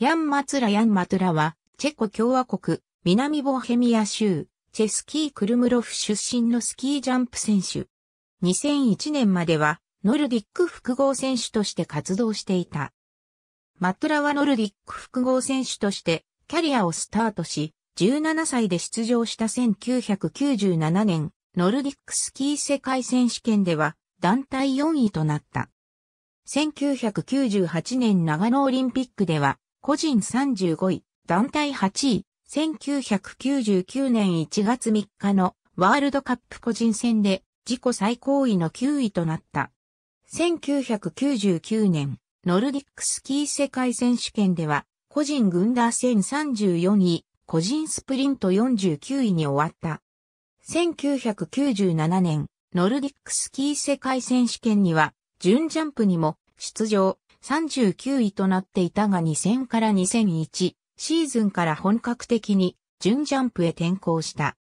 ヤンマツラヤンマトラは、チェコ共和国、南ボヘミア州、チェスキー・クルムロフ出身のスキージャンプ選手。2001年までは、ノルディック複合選手として活動していた。マトラはノルディック複合選手として、キャリアをスタートし、17歳で出場した1997年、ノルディックスキー世界選手権では、団体4位となった。1998年長野オリンピックでは、個人35位、団体8位、1999年1月3日のワールドカップ個人戦で自己最高位の9位となった。1999年、ノルディックスキー世界選手権では、個人軍ダー戦34位、個人スプリント49位に終わった。1997年、ノルディックスキー世界選手権には、準ジャンプにも出場。39位となっていたが2000から2001シーズンから本格的に準ジャンプへ転向した。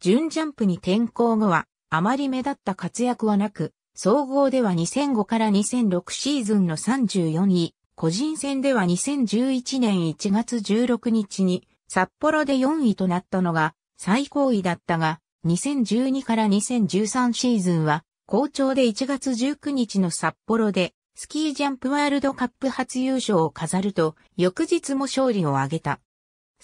準ジャンプに転向後はあまり目立った活躍はなく、総合では2005から2006シーズンの34位、個人戦では2011年1月16日に札幌で4位となったのが最高位だったが、2012から2013シーズンは好調で1月19日の札幌でスキージャンプワールドカップ初優勝を飾ると、翌日も勝利を挙げた。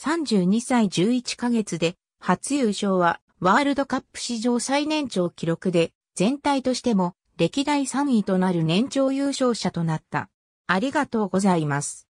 32歳11ヶ月で、初優勝は、ワールドカップ史上最年長記録で、全体としても、歴代3位となる年長優勝者となった。ありがとうございます。